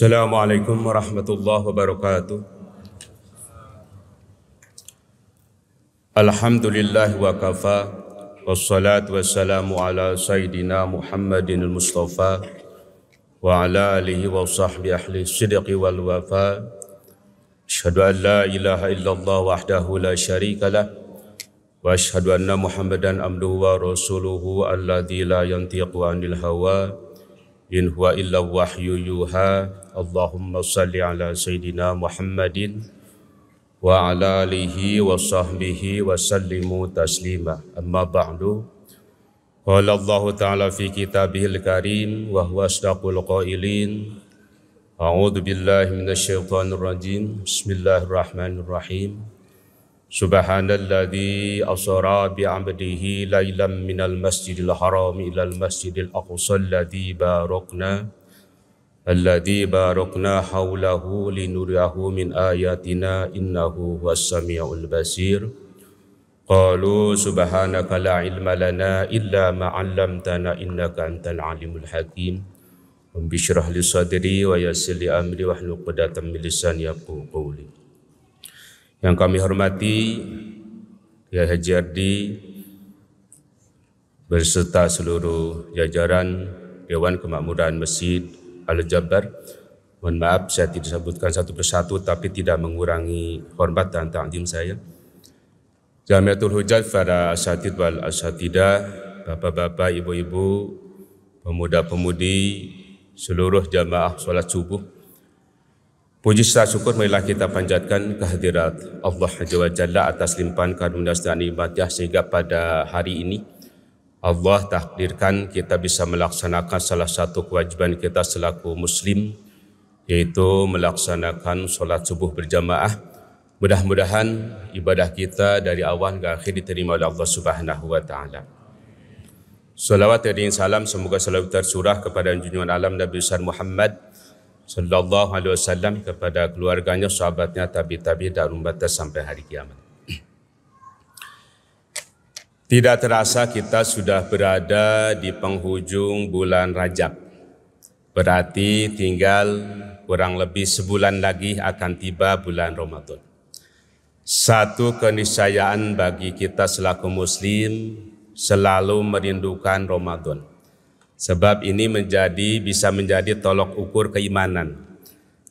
السلام عليكم ورحمة الله وبركاته الحمد لله وكفى والصلاة والسلام على سيدنا محمد المصطفى وعلى آله وصحبه أهل الصدق والوفاء أشهد أن لا إله إلا الله وحده لا شريك له وأشهد أن محمدا عبده ورسوله الذي لا ينطق عن الهوى إن هو إلا وحي يوحى اللهم صل على سيدنا محمد وعلى آله وصحبه وسلم تسليما أما بعد قال الله تعالى في كتابه الكريم وهو أصدق القائلين أعوذ بالله من الشيطان الرجيم بسم الله الرحمن الرحيم سبحان الذي أسرى بعبده ليلا من المسجد الحرام إلى المسجد الأقصى الذي باركنا الذي باركنا حوله لنريه من آياتنا إنه هو السميع البصير قالوا سبحانك لا علم لنا إلا ما علمتنا إنك أنت العليم الحكيم رب اشرح لي صدري ويسر لي أمري واحلل عقدة من لساني يفقهوا قولي Yang kami hormati Kiai Haji Ardi berserta seluruh jajaran Dewan Kemakmuran Masjid Al-Jabbar. Mohon maaf saya tidak sebutkan satu persatu tapi tidak mengurangi hormat dan ta'zim saya. Jamiatul Hujat para asatid wal asatidah, bapak-bapak, ibu-ibu, pemuda-pemudi, seluruh jamaah sholat subuh Puji serta syukur marilah kita panjatkan kehadirat Allah Jawa Jalla atas limpahan karunia dan nikmatnya sehingga pada hari ini Allah takdirkan kita bisa melaksanakan salah satu kewajiban kita selaku muslim yaitu melaksanakan sholat subuh berjamaah. Mudah-mudahan ibadah kita dari awal hingga akhir diterima oleh Allah Subhanahu wa taala. Salawat dan salam semoga selalu tersurah kepada junjungan alam Nabi Muhammad Sallallahu Alaihi Wasallam kepada keluarganya, sahabatnya, tabi-tabi dan umatnya sampai hari kiamat. Tidak terasa kita sudah berada di penghujung bulan Rajab. Berarti tinggal kurang lebih sebulan lagi akan tiba bulan Ramadan. Satu keniscayaan bagi kita selaku muslim selalu merindukan Ramadan. Sebab ini menjadi bisa menjadi tolok ukur keimanan.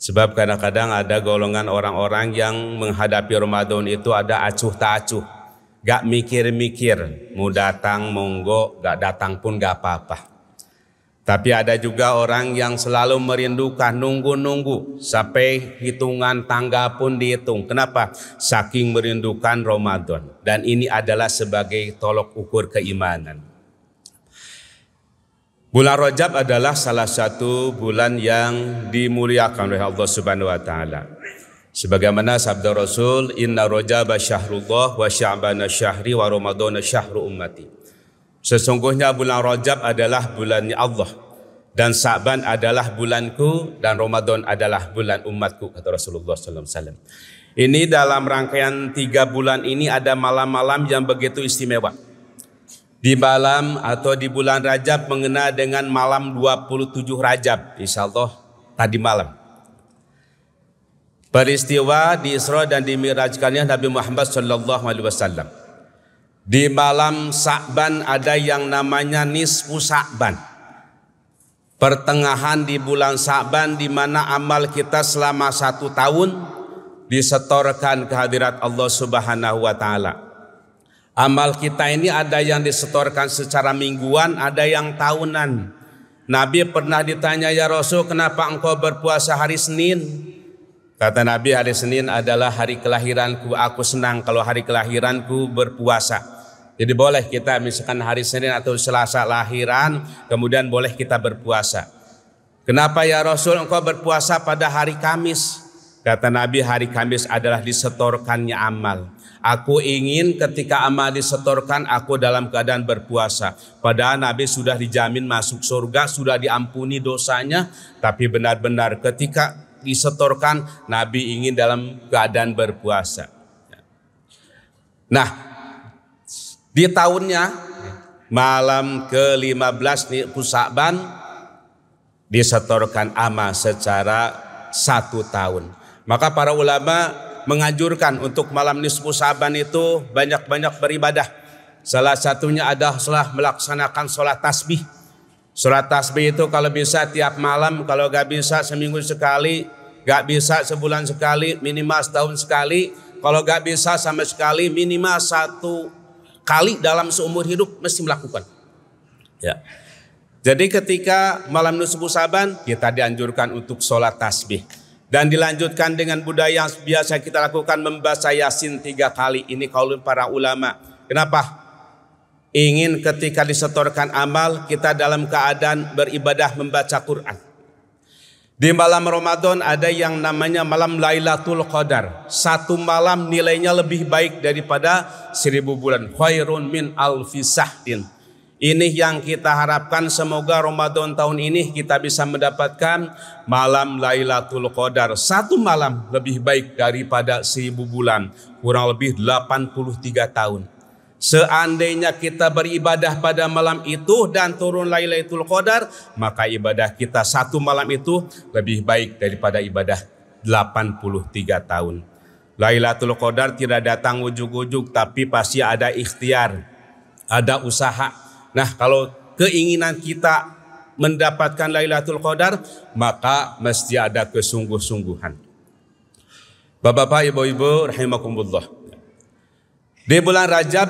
Sebab kadang-kadang ada golongan orang-orang yang menghadapi Ramadan itu ada acuh tak acuh. Gak mikir-mikir, mau datang monggo, gak datang pun gak apa-apa. Tapi ada juga orang yang selalu merindukan nunggu-nunggu sampai hitungan tangga pun dihitung. Kenapa? Saking merindukan Ramadan. Dan ini adalah sebagai tolok ukur keimanan. Bulan Rajab adalah salah satu bulan yang dimuliakan oleh Allah Subhanahu wa taala. Sebagaimana sabda Rasul, "Inna Rajaba syahrullah wa sya'bana syahri wa ramadana syahru ummati." Sesungguhnya bulan Rajab adalah bulannya Allah dan Sa'ban adalah bulanku dan Ramadan adalah bulan umatku kata Rasulullah sallallahu Ini dalam rangkaian tiga bulan ini ada malam-malam yang begitu istimewa di malam atau di bulan Rajab mengena dengan malam 27 Rajab insya Allah tadi malam peristiwa di Isra dan di Mirajkannya Nabi Muhammad Shallallahu Alaihi Wasallam di malam Sa'ban ada yang namanya nisfu Sa'ban pertengahan di bulan Sa'ban di mana amal kita selama satu tahun disetorkan kehadirat Allah Subhanahu wa taala. Amal kita ini ada yang disetorkan secara mingguan, ada yang tahunan. Nabi pernah ditanya, "Ya Rasul, kenapa engkau berpuasa hari Senin?" Kata Nabi, "Hari Senin adalah hari kelahiranku. Aku senang kalau hari kelahiranku berpuasa." Jadi boleh kita misalkan hari Senin atau Selasa lahiran, kemudian boleh kita berpuasa. Kenapa ya Rasul engkau berpuasa pada hari Kamis? Kata Nabi hari Kamis adalah disetorkannya amal. Aku ingin ketika amal disetorkan aku dalam keadaan berpuasa. Padahal Nabi sudah dijamin masuk surga, sudah diampuni dosanya. Tapi benar-benar ketika disetorkan Nabi ingin dalam keadaan berpuasa. Nah, di tahunnya malam ke-15 di Pusakban disetorkan amal secara satu tahun. Maka para ulama menganjurkan untuk malam nisfu Saban itu banyak-banyak beribadah. Salah satunya adalah melaksanakan sholat tasbih. Sholat tasbih itu kalau bisa tiap malam, kalau gak bisa seminggu sekali, gak bisa sebulan sekali, minimal setahun sekali. Kalau gak bisa sama sekali, minimal satu kali dalam seumur hidup mesti melakukan. Ya. Jadi ketika malam nisfu Saban kita dianjurkan untuk sholat tasbih. Dan dilanjutkan dengan budaya yang biasa kita lakukan membaca Yasin tiga kali. Ini kaulun para ulama. Kenapa? Ingin ketika disetorkan amal kita dalam keadaan beribadah membaca Quran. Di malam Ramadan ada yang namanya malam Lailatul Qadar. Satu malam nilainya lebih baik daripada seribu bulan. Khairun min alfisahdin ini yang kita harapkan semoga Ramadan tahun ini kita bisa mendapatkan malam Lailatul Qadar. Satu malam lebih baik daripada seribu bulan, kurang lebih 83 tahun. Seandainya kita beribadah pada malam itu dan turun Lailatul Qadar, maka ibadah kita satu malam itu lebih baik daripada ibadah 83 tahun. Lailatul Qadar tidak datang ujuk-ujuk tapi pasti ada ikhtiar, ada usaha Nah, kalau keinginan kita mendapatkan Lailatul Qadar, maka mesti ada kesungguh-sungguhan. Bapak-bapak, ibu-ibu, rahimakumullah. Di bulan Rajab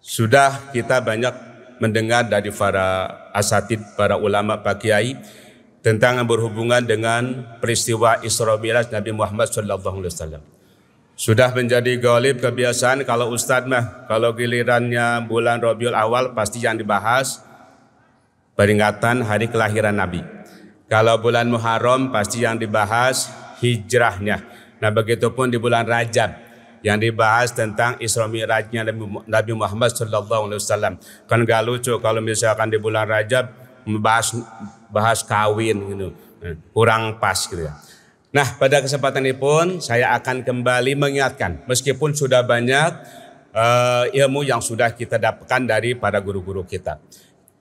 sudah kita banyak mendengar dari para asatid, para ulama, pak kiai tentang yang berhubungan dengan peristiwa Isra Mi'raj Nabi Muhammad sallallahu alaihi wasallam. Sudah menjadi golib kebiasaan kalau ustadz mah kalau gilirannya bulan Rabiul Awal pasti yang dibahas peringatan hari kelahiran Nabi. Kalau bulan Muharram pasti yang dibahas hijrahnya. Nah begitu pun di bulan Rajab yang dibahas tentang Isra Mi'rajnya Nabi Muhammad Shallallahu Alaihi Wasallam. Kan gak lucu kalau misalkan di bulan Rajab membahas bahas kawin gitu, nah, kurang pas gitu ya. Nah, pada kesempatan ini pun saya akan kembali mengingatkan, meskipun sudah banyak uh, ilmu yang sudah kita dapatkan dari para guru-guru kita.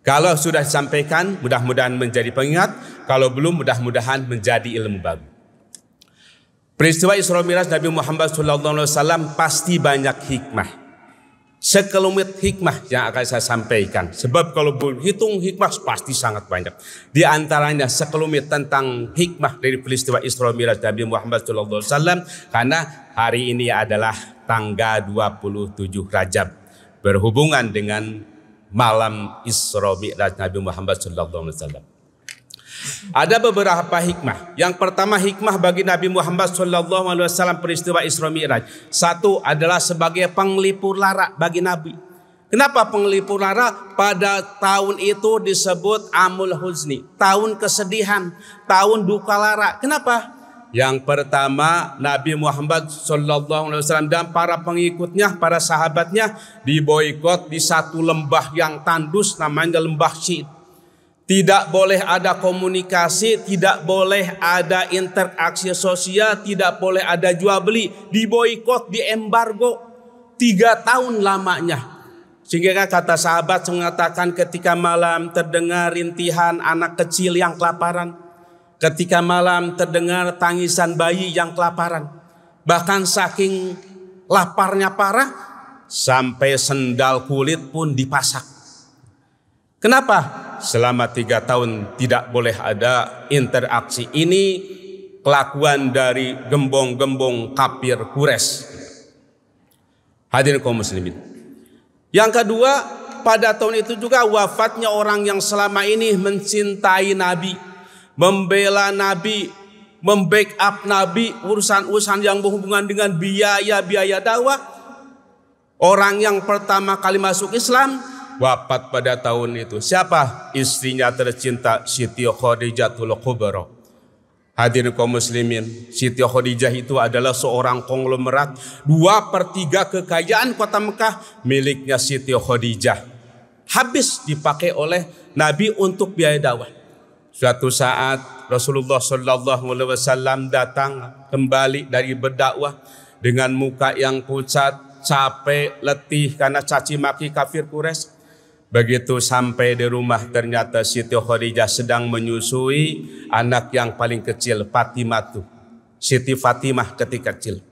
Kalau sudah disampaikan, mudah-mudahan menjadi pengingat. Kalau belum, mudah-mudahan menjadi ilmu baru. Peristiwa Isra Miraj Nabi Muhammad SAW pasti banyak hikmah sekelumit hikmah yang akan saya sampaikan. Sebab kalau hitung hikmah pasti sangat banyak. Di antaranya sekelumit tentang hikmah dari peristiwa Isra Miraj Nabi Muhammad SAW. Karena hari ini adalah tanggal 27 Rajab. Berhubungan dengan malam Isra Miraj Nabi Muhammad SAW. Ada beberapa hikmah. Yang pertama hikmah bagi Nabi Muhammad SAW peristiwa Isra Mi'raj. Satu adalah sebagai penglipur lara bagi Nabi. Kenapa penglipur lara? Pada tahun itu disebut Amul Huzni. Tahun kesedihan, tahun duka lara. Kenapa? Yang pertama Nabi Muhammad SAW dan para pengikutnya, para sahabatnya diboikot di satu lembah yang tandus namanya lembah Syid tidak boleh ada komunikasi, tidak boleh ada interaksi sosial, tidak boleh ada jual beli, di boykot, di embargo Tiga tahun lamanya. Sehingga kata sahabat mengatakan ketika malam terdengar rintihan anak kecil yang kelaparan. Ketika malam terdengar tangisan bayi yang kelaparan. Bahkan saking laparnya parah, sampai sendal kulit pun dipasak. Kenapa? selama tiga tahun tidak boleh ada interaksi ini kelakuan dari gembong-gembong kapir kures hadirin kaum muslimin yang kedua pada tahun itu juga wafatnya orang yang selama ini mencintai Nabi membela Nabi membackup Nabi urusan-urusan yang berhubungan dengan biaya-biaya dakwah orang yang pertama kali masuk Islam wafat pada tahun itu. Siapa? Istrinya tercinta Siti Khadijatul Kubra. Hadir kaum muslimin, Siti Khadijah itu adalah seorang konglomerat. Dua per tiga kekayaan kota Mekah miliknya Siti Khadijah. Habis dipakai oleh Nabi untuk biaya dakwah. Suatu saat Rasulullah Shallallahu Alaihi Wasallam datang kembali dari berdakwah dengan muka yang pucat, capek, letih karena caci maki kafir Quraisy. Begitu sampai di rumah ternyata Siti Khadijah sedang menyusui anak yang paling kecil Fatimah tuh. Siti Fatimah ketika kecil.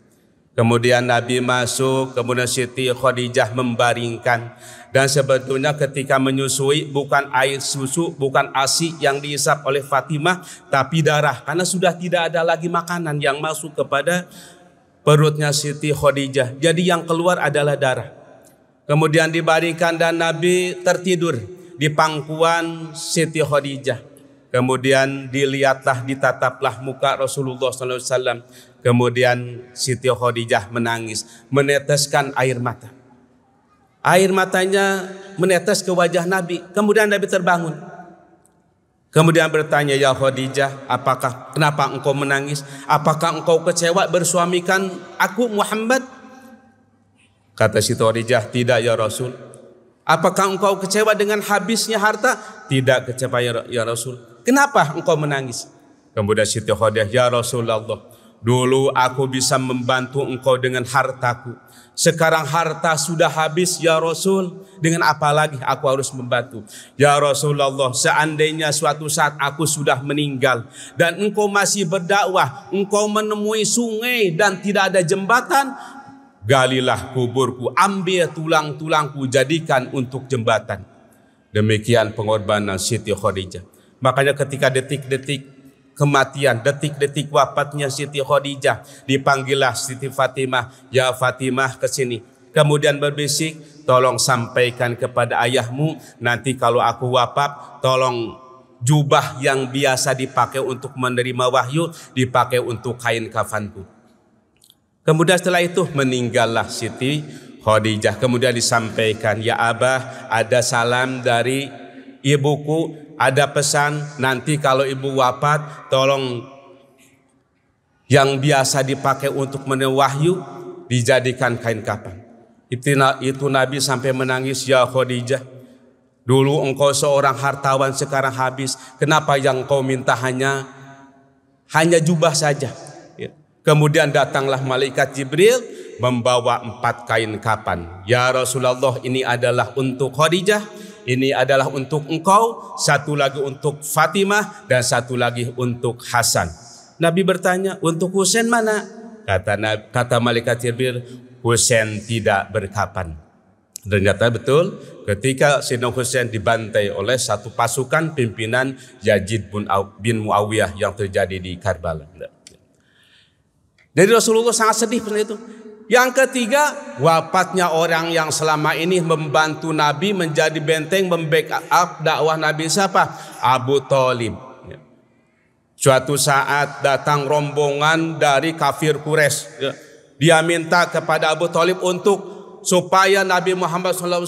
Kemudian Nabi masuk, kemudian Siti Khadijah membaringkan. Dan sebetulnya ketika menyusui bukan air susu, bukan ASI yang dihisap oleh Fatimah, tapi darah. Karena sudah tidak ada lagi makanan yang masuk kepada perutnya Siti Khadijah. Jadi yang keluar adalah darah. Kemudian dibaringkan dan Nabi tertidur di pangkuan Siti Khadijah. Kemudian dilihatlah, ditataplah muka Rasulullah SAW. Kemudian Siti Khadijah menangis, meneteskan air mata. Air matanya menetes ke wajah Nabi. Kemudian Nabi terbangun. Kemudian bertanya, Ya Khadijah, apakah kenapa engkau menangis? Apakah engkau kecewa bersuamikan aku Muhammad? Kata si Torijah, tidak ya Rasul. Apakah engkau kecewa dengan habisnya harta? Tidak kecewa ya, ya, Rasul. Kenapa engkau menangis? Kemudian Siti Khadijah, ya Rasulullah. Dulu aku bisa membantu engkau dengan hartaku. Sekarang harta sudah habis ya Rasul. Dengan apa lagi aku harus membantu? Ya Rasulullah, seandainya suatu saat aku sudah meninggal dan engkau masih berdakwah, engkau menemui sungai dan tidak ada jembatan, galilah kuburku, ambil tulang-tulangku, jadikan untuk jembatan. Demikian pengorbanan Siti Khadijah. Makanya ketika detik-detik kematian, detik-detik wafatnya Siti Khadijah, dipanggillah Siti Fatimah, ya Fatimah ke sini. Kemudian berbisik, tolong sampaikan kepada ayahmu, nanti kalau aku wafat, tolong jubah yang biasa dipakai untuk menerima wahyu, dipakai untuk kain kafanku Kemudian setelah itu meninggallah Siti Khadijah. Kemudian disampaikan, "Ya Abah, ada salam dari ibuku, ada pesan nanti kalau ibu wafat tolong yang biasa dipakai untuk menewahyu dijadikan kain kapan." Itu Nabi sampai menangis, "Ya Khadijah, dulu engkau seorang hartawan sekarang habis. Kenapa yang kau minta hanya hanya jubah saja?" Kemudian datanglah malaikat Jibril membawa empat kain kapan. Ya Rasulullah ini adalah untuk Khadijah, ini adalah untuk engkau, satu lagi untuk Fatimah, dan satu lagi untuk Hasan. Nabi bertanya, untuk Husain mana? Kata, kata malaikat Jibril, Husain tidak berkapan. Ternyata betul ketika Sina Husain dibantai oleh satu pasukan pimpinan Yazid bin Muawiyah yang terjadi di Karbala. Jadi Rasulullah sangat sedih pada itu. Yang ketiga, wafatnya orang yang selama ini membantu Nabi menjadi benteng membackup dakwah Nabi siapa? Abu Talib. Ya. Suatu saat datang rombongan dari kafir Quraisy. Ya. Dia minta kepada Abu Talib untuk supaya Nabi Muhammad SAW,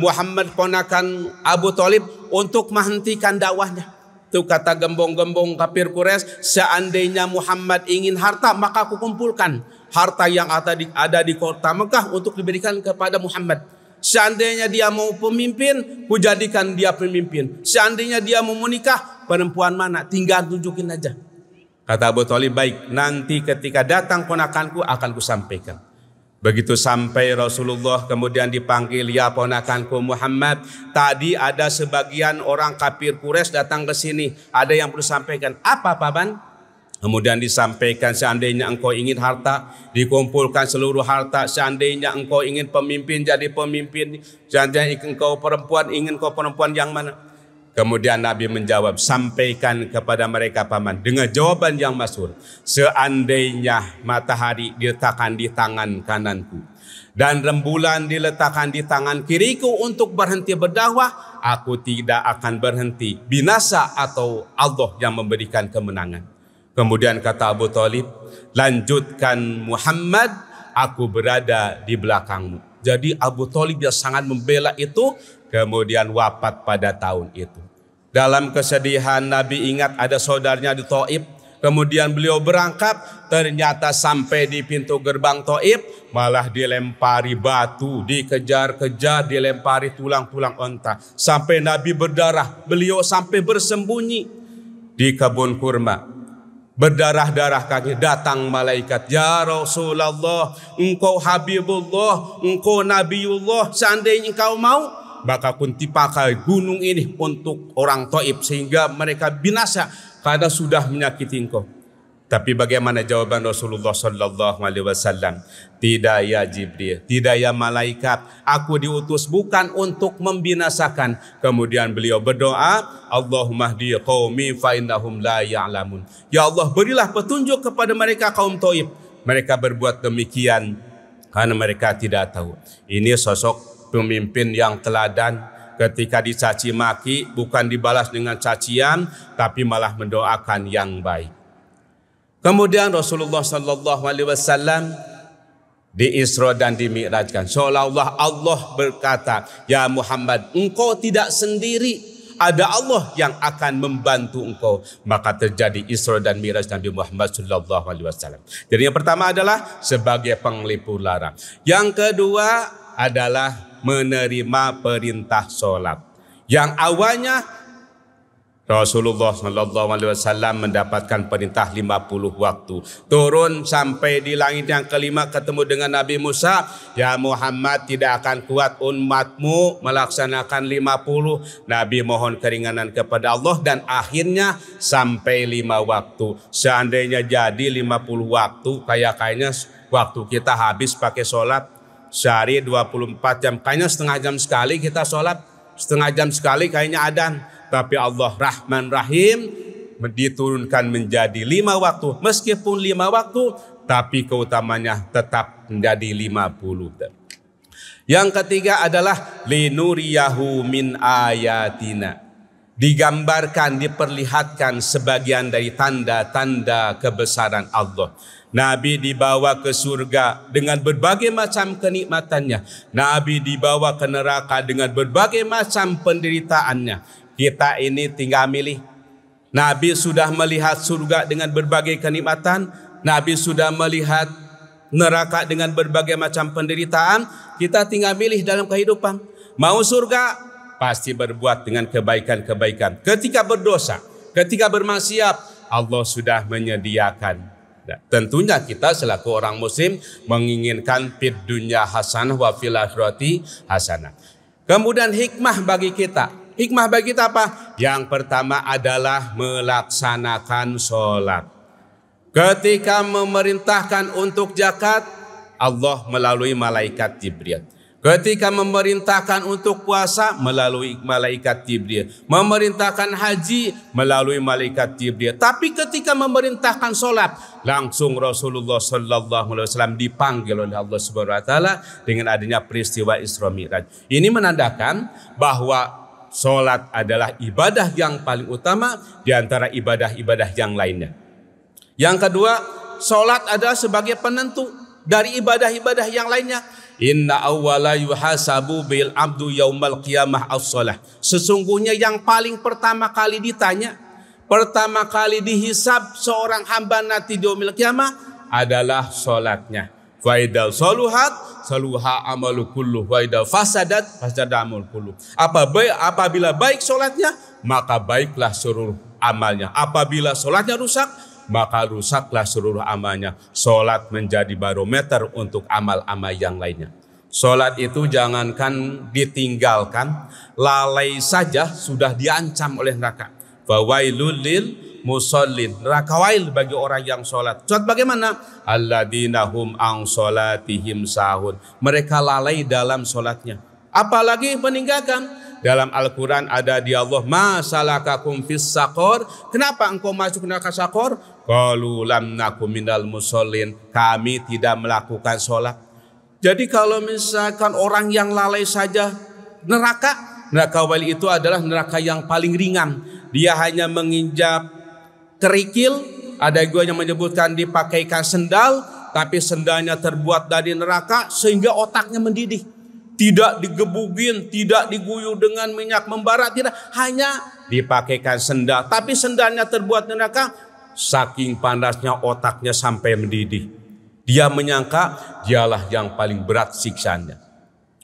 Muhammad ponakan Abu Talib untuk menghentikan dakwahnya. Tuh kata gembong-gembong kafir Quraisy, seandainya Muhammad ingin harta, maka aku kumpulkan harta yang ada di, ada di kota Mekah untuk diberikan kepada Muhammad. Seandainya dia mau pemimpin, kujadikan dia pemimpin. Seandainya dia mau menikah, perempuan mana? Tinggal tunjukin aja. Kata Abu Talib, baik, nanti ketika datang ponakanku akan kusampaikan. Begitu sampai Rasulullah kemudian dipanggil ya ponakanku Muhammad. Tadi ada sebagian orang kafir Quraisy datang ke sini. Ada yang perlu sampaikan. Apa paman? Kemudian disampaikan seandainya engkau ingin harta, dikumpulkan seluruh harta. Seandainya engkau ingin pemimpin jadi pemimpin. Seandainya engkau perempuan ingin kau perempuan yang mana. Kemudian Nabi menjawab, sampaikan kepada mereka paman dengan jawaban yang masyhur, seandainya matahari diletakkan di tangan kananku dan rembulan diletakkan di tangan kiriku untuk berhenti berdakwah, aku tidak akan berhenti binasa atau Allah yang memberikan kemenangan. Kemudian kata Abu Talib, lanjutkan Muhammad, aku berada di belakangmu. Jadi Abu Talib yang sangat membela itu kemudian wafat pada tahun itu. Dalam kesedihan Nabi ingat ada saudaranya di Taib. Kemudian beliau berangkat, ternyata sampai di pintu gerbang Taib malah dilempari batu, dikejar-kejar, dilempari tulang-tulang onta. Sampai Nabi berdarah, beliau sampai bersembunyi di kebun kurma berdarah-darah kaki datang malaikat ya Rasulullah engkau Habibullah engkau Nabiullah seandainya engkau mau maka pakai gunung ini untuk orang Taib sehingga mereka binasa karena sudah menyakiti engkau. Tapi bagaimana jawaban Rasulullah sallallahu alaihi wasallam? Tidak ya Jibril, tidak ya malaikat. Aku diutus bukan untuk membinasakan. Kemudian beliau berdoa, Allahumma hdi kaumi faindahum la ya'lamun. Ya Allah, berilah petunjuk kepada mereka kaum Taib. Mereka berbuat demikian karena mereka tidak tahu. Ini sosok pemimpin yang teladan ketika dicaci maki bukan dibalas dengan cacian tapi malah mendoakan yang baik. Kemudian Rasulullah Shallallahu Alaihi Wasallam di Isra dan di kan. Seolah-olah Allah berkata, Ya Muhammad, engkau tidak sendiri. Ada Allah yang akan membantu engkau. Maka terjadi Isra dan Miraj Nabi Muhammad Sallallahu Alaihi Wasallam. Jadi yang pertama adalah sebagai penglipur lara. Yang kedua adalah menerima perintah sholat. Yang awalnya Rasulullah Shallallahu Alaihi Wasallam mendapatkan perintah 50 waktu turun sampai di langit yang kelima ketemu dengan Nabi Musa ya Muhammad tidak akan kuat umatmu melaksanakan 50 Nabi mohon keringanan kepada Allah dan akhirnya sampai lima waktu seandainya jadi 50 waktu kayak kayaknya waktu kita habis pakai sholat sehari 24 jam. Kayaknya setengah jam sekali kita sholat, setengah jam sekali kayaknya adan. Tapi Allah Rahman Rahim diturunkan menjadi lima waktu. Meskipun lima waktu, tapi keutamanya tetap menjadi lima puluh. Yang ketiga adalah linuriyahu min ayatina. Digambarkan, diperlihatkan sebagian dari tanda-tanda kebesaran Allah. Nabi dibawa ke surga dengan berbagai macam kenikmatannya. Nabi dibawa ke neraka dengan berbagai macam penderitaannya. Kita ini tinggal milih. Nabi sudah melihat surga dengan berbagai kenikmatan. Nabi sudah melihat neraka dengan berbagai macam penderitaan. Kita tinggal milih dalam kehidupan. Mau surga, pasti berbuat dengan kebaikan-kebaikan. Ketika berdosa, ketika bermaksiat, Allah sudah menyediakan ada. tentunya kita selaku orang muslim menginginkan fit dunia hasanah wa fil akhirati hasanah. Kemudian hikmah bagi kita. Hikmah bagi kita apa? Yang pertama adalah melaksanakan sholat. Ketika memerintahkan untuk zakat, Allah melalui malaikat Jibril Ketika memerintahkan untuk puasa melalui malaikat Jibril, memerintahkan haji melalui malaikat Jibril. Tapi ketika memerintahkan sholat, langsung Rasulullah Shallallahu Alaihi Wasallam dipanggil oleh Allah Subhanahu Wa Taala dengan adanya peristiwa Isra Mi'raj. Ini menandakan bahwa sholat adalah ibadah yang paling utama di antara ibadah-ibadah yang lainnya. Yang kedua, sholat adalah sebagai penentu dari ibadah-ibadah yang lainnya Inna awwala yuhasabu bil abdu yaumal qiyamah as-salah. Sesungguhnya yang paling pertama kali ditanya, pertama kali dihisab seorang hamba nanti di yaumil qiyamah adalah salatnya. Wa idal saluhat saluha amalu kullu wa idal fasadat fasada amal kullu. Apa baik apabila baik salatnya, maka baiklah seluruh amalnya. Apabila salatnya rusak, maka rusaklah seluruh amalnya. Sholat menjadi barometer untuk amal-amal yang lainnya. Sholat itu jangankan ditinggalkan, lalai saja sudah diancam oleh neraka. Fawailul musallin. Neraka wail bagi orang yang sholat. Sholat bagaimana? Alladinahum ang sholatihim sahun. Mereka lalai dalam sholatnya. Apalagi meninggalkan. Dalam Al-Quran ada di Allah, Masalakakum fis sakor. Kenapa engkau masuk neraka sakor? Qalu lam naku minal musallin. Kami tidak melakukan sholat. Jadi kalau misalkan orang yang lalai saja neraka, neraka wali itu adalah neraka yang paling ringan. Dia hanya menginjak kerikil, ada juga yang menyebutkan dipakaikan sendal, tapi sendalnya terbuat dari neraka sehingga otaknya mendidih. Tidak digebugin, tidak diguyur dengan minyak membara, tidak hanya dipakaikan sendal. Tapi sendalnya terbuat neraka Saking panasnya otaknya sampai mendidih. Dia menyangka dialah yang paling berat siksaannya.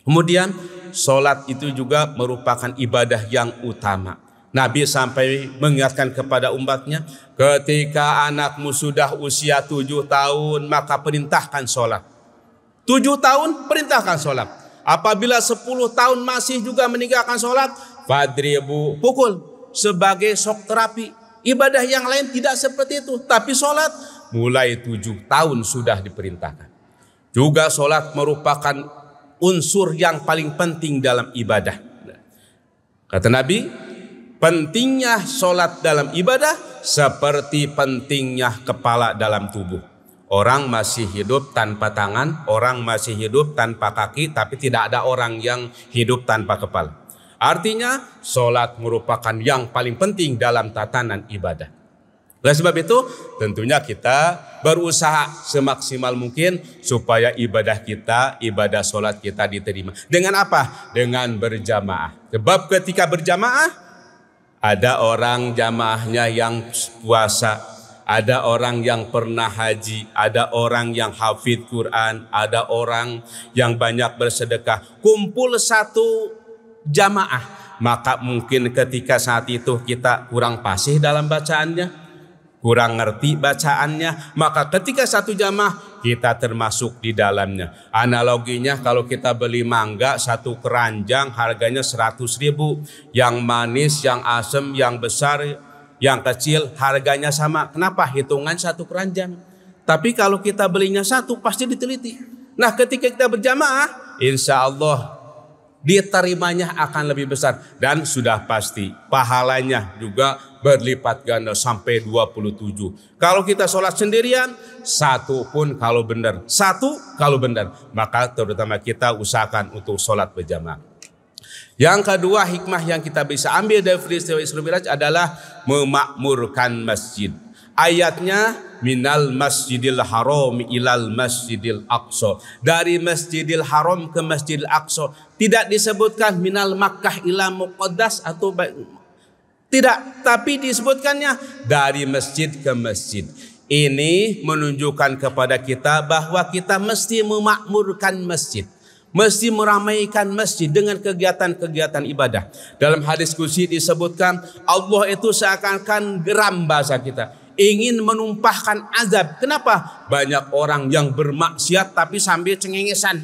Kemudian sholat itu juga merupakan ibadah yang utama. Nabi sampai mengingatkan kepada umatnya, ketika anakmu sudah usia tujuh tahun, maka perintahkan sholat. Tujuh tahun, perintahkan sholat. Apabila sepuluh tahun masih juga meninggalkan sholat, fadribu pukul sebagai sok terapi Ibadah yang lain tidak seperti itu. Tapi sholat mulai tujuh tahun sudah diperintahkan. Juga sholat merupakan unsur yang paling penting dalam ibadah. Kata Nabi, pentingnya sholat dalam ibadah seperti pentingnya kepala dalam tubuh. Orang masih hidup tanpa tangan, orang masih hidup tanpa kaki, tapi tidak ada orang yang hidup tanpa kepala. Artinya, sholat merupakan yang paling penting dalam tatanan ibadah. Oleh sebab itu, tentunya kita berusaha semaksimal mungkin supaya ibadah kita, ibadah sholat kita diterima. Dengan apa? Dengan berjamaah. Sebab ketika berjamaah, ada orang jamaahnya yang puasa, ada orang yang pernah haji, ada orang yang hafid Quran, ada orang yang banyak bersedekah. Kumpul satu jamaah. Maka mungkin ketika saat itu kita kurang pasih dalam bacaannya, kurang ngerti bacaannya, maka ketika satu jamaah kita termasuk di dalamnya. Analoginya kalau kita beli mangga satu keranjang harganya 100 ribu. Yang manis, yang asem, yang besar, yang kecil harganya sama. Kenapa? Hitungan satu keranjang. Tapi kalau kita belinya satu pasti diteliti. Nah ketika kita berjamaah insya Allah diterimanya akan lebih besar dan sudah pasti pahalanya juga berlipat ganda sampai 27. Kalau kita sholat sendirian, satu pun kalau benar, satu kalau benar, maka terutama kita usahakan untuk sholat berjamaah. Yang kedua hikmah yang kita bisa ambil dari peristiwa Isra Miraj adalah memakmurkan masjid. Ayatnya minal masjidil haram ilal masjidil aqsa. Dari masjidil haram ke masjidil aqsa. Tidak disebutkan minal Makkah ila muqaddas atau tidak, tapi disebutkannya dari masjid ke masjid. Ini menunjukkan kepada kita bahwa kita mesti memakmurkan masjid. Mesti meramaikan masjid dengan kegiatan-kegiatan ibadah. Dalam hadis kursi disebutkan Allah itu seakan-akan geram bahasa kita ingin menumpahkan azab. Kenapa? Banyak orang yang bermaksiat tapi sambil cengengesan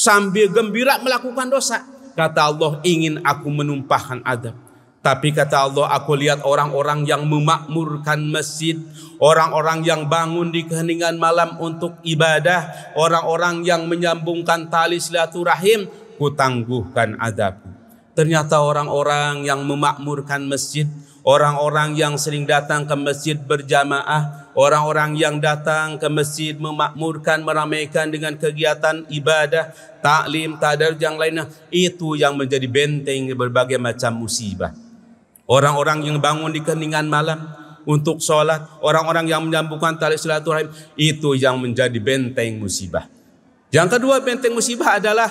sambil gembira melakukan dosa. Kata Allah, ingin aku menumpahkan adab. Tapi kata Allah, aku lihat orang-orang yang memakmurkan masjid, orang-orang yang bangun di keheningan malam untuk ibadah, orang-orang yang menyambungkan tali silaturahim, kutangguhkan adab. Ternyata orang-orang yang memakmurkan masjid, orang-orang yang sering datang ke masjid berjamaah, orang-orang yang datang ke masjid memakmurkan meramaikan dengan kegiatan ibadah taklim tadarus yang lainnya itu yang menjadi benteng berbagai macam musibah orang-orang yang bangun di keningan malam untuk sholat orang-orang yang menyambungkan tali silaturahim itu yang menjadi benteng musibah yang kedua benteng musibah adalah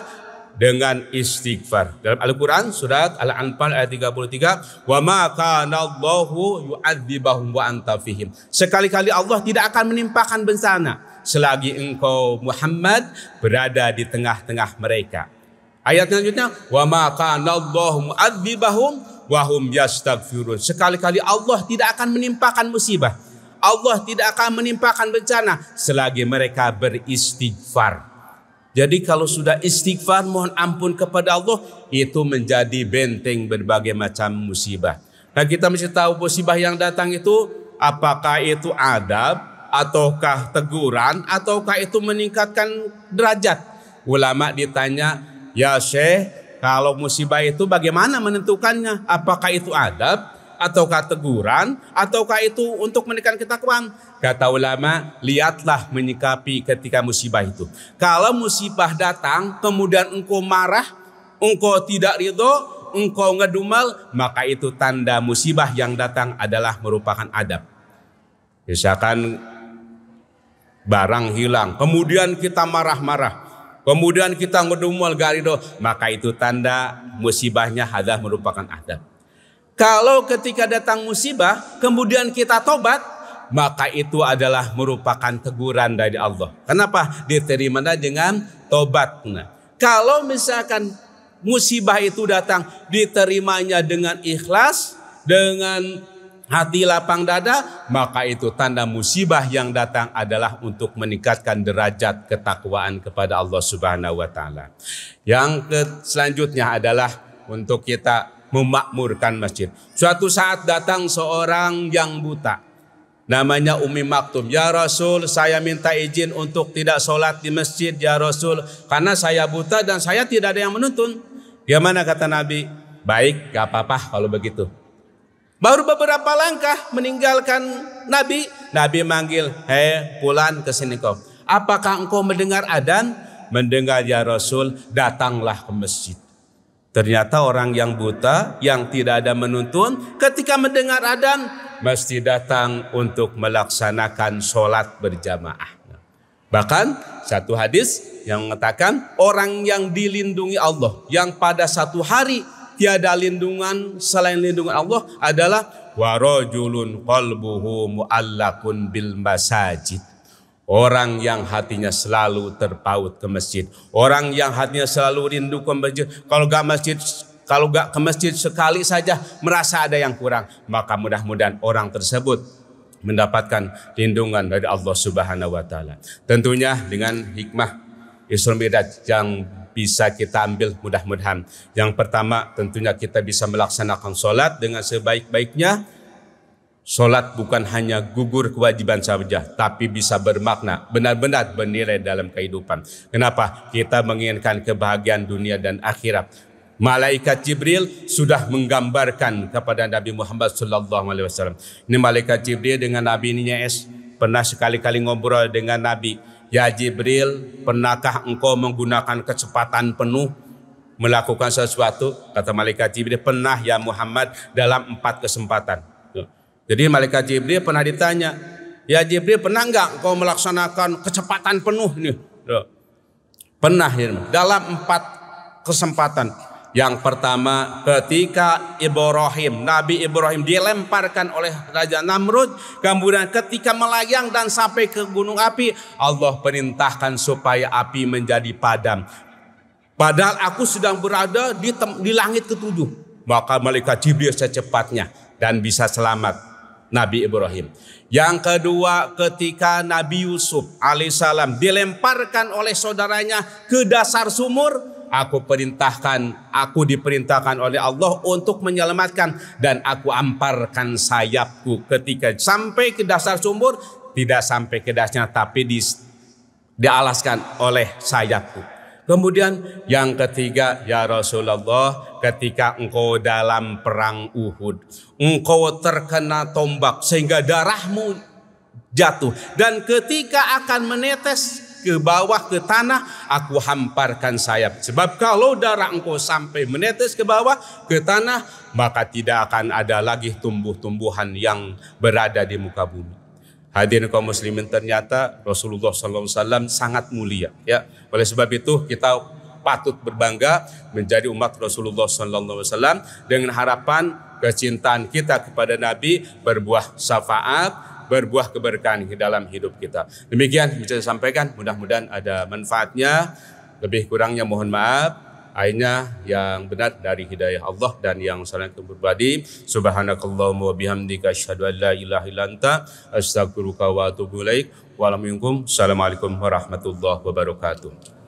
dengan istighfar. Dalam Al-Qur'an surat Al-Anfal ayat 33, "Wa ma kana Allahu yu'adzibahum wa anta fihim." Sekali-kali Allah tidak akan menimpakan bencana selagi engkau Muhammad berada di tengah-tengah mereka. Ayat selanjutnya, "Wa ma kana Allahu mu'adzibahum wa hum yastaghfirun." Sekali-kali Allah tidak akan menimpakan musibah. Allah tidak akan menimpakan bencana selagi mereka beristighfar. Jadi kalau sudah istighfar mohon ampun kepada Allah itu menjadi benteng berbagai macam musibah. Nah kita mesti tahu musibah yang datang itu apakah itu adab ataukah teguran ataukah itu meningkatkan derajat. Ulama ditanya, ya Syekh kalau musibah itu bagaimana menentukannya? Apakah itu adab ataukah teguran, ataukah itu untuk menekan ketakwaan? Kata ulama, lihatlah menyikapi ketika musibah itu. Kalau musibah datang, kemudian engkau marah, engkau tidak ridho, engkau ngedumal, maka itu tanda musibah yang datang adalah merupakan adab. Misalkan barang hilang, kemudian kita marah-marah, kemudian kita gak garido, maka itu tanda musibahnya adalah merupakan adab. Kalau ketika datang musibah, kemudian kita tobat, maka itu adalah merupakan teguran dari Allah. Kenapa? diterima dengan tobat. kalau misalkan musibah itu datang, diterimanya dengan ikhlas, dengan hati lapang dada, maka itu tanda musibah yang datang adalah untuk meningkatkan derajat ketakwaan kepada Allah Subhanahu wa taala. Yang selanjutnya adalah untuk kita memakmurkan masjid. Suatu saat datang seorang yang buta. Namanya Umi Maktum. Ya Rasul, saya minta izin untuk tidak sholat di masjid, Ya Rasul. Karena saya buta dan saya tidak ada yang menuntun. Gimana kata Nabi? Baik, gak apa-apa kalau begitu. Baru beberapa langkah meninggalkan Nabi. Nabi manggil, hei pulan ke sini kau. Apakah engkau mendengar adan? Mendengar ya Rasul, datanglah ke masjid. Ternyata orang yang buta, yang tidak ada menuntun, ketika mendengar adan, mesti datang untuk melaksanakan sholat berjamaah. Bahkan satu hadis yang mengatakan orang yang dilindungi Allah, yang pada satu hari tiada lindungan selain lindungan Allah adalah warajulun qalbuhu muallakun bil masajid Orang yang hatinya selalu terpaut ke masjid. Orang yang hatinya selalu rindu ke masjid. Kalau gak masjid, kalau gak ke masjid sekali saja merasa ada yang kurang. Maka mudah-mudahan orang tersebut mendapatkan lindungan dari Allah Subhanahu wa taala. Tentunya dengan hikmah Isra Mi'raj yang bisa kita ambil mudah-mudahan. Yang pertama tentunya kita bisa melaksanakan sholat dengan sebaik-baiknya Sholat bukan hanya gugur kewajiban saja, tapi bisa bermakna, benar-benar bernilai dalam kehidupan. Kenapa? Kita menginginkan kebahagiaan dunia dan akhirat. Malaikat Jibril sudah menggambarkan kepada Nabi Muhammad SAW. Ini malaikat Jibril dengan Nabi ini es pernah sekali-kali ngobrol dengan Nabi. Ya Jibril, pernahkah engkau menggunakan kecepatan penuh melakukan sesuatu? Kata malaikat Jibril, pernah ya Muhammad dalam empat kesempatan. Jadi malaikat Jibril pernah ditanya, ya Jibril pernah nggak kau melaksanakan kecepatan penuh nih? Ya. Pernah ya, dalam empat kesempatan. Yang pertama ketika Ibrahim, Nabi Ibrahim dilemparkan oleh Raja Namrud. Kemudian ketika melayang dan sampai ke gunung api. Allah perintahkan supaya api menjadi padam. Padahal aku sedang berada di, di langit ketujuh. Maka malaikat Jibril secepatnya dan bisa selamat. Nabi Ibrahim. Yang kedua ketika Nabi Yusuf alaihissalam dilemparkan oleh saudaranya ke dasar sumur. Aku perintahkan, aku diperintahkan oleh Allah untuk menyelamatkan. Dan aku amparkan sayapku ketika sampai ke dasar sumur. Tidak sampai ke dasarnya tapi di, dialaskan oleh sayapku. Kemudian yang ketiga, ya Rasulullah, ketika engkau dalam perang Uhud, engkau terkena tombak sehingga darahmu jatuh dan ketika akan menetes ke bawah ke tanah aku hamparkan sayap sebab kalau darah engkau sampai menetes ke bawah ke tanah maka tidak akan ada lagi tumbuh-tumbuhan yang berada di muka bumi Hadirin kaum muslimin ternyata Rasulullah SAW sangat mulia ya. Oleh sebab itu kita patut berbangga menjadi umat Rasulullah SAW dengan harapan kecintaan kita kepada Nabi berbuah syafaat, berbuah keberkahan di dalam hidup kita. Demikian bisa disampaikan. mudah-mudahan ada manfaatnya. Lebih kurangnya mohon maaf. Akhirnya yang benar dari hidayah Allah dan yang salah itu berbadi. Subhanakallahumma wa bihamdika asyhadu an la ilaha illa anta astaghfiruka wa atubu ilaik. Assalamualaikum warahmatullahi wabarakatuh.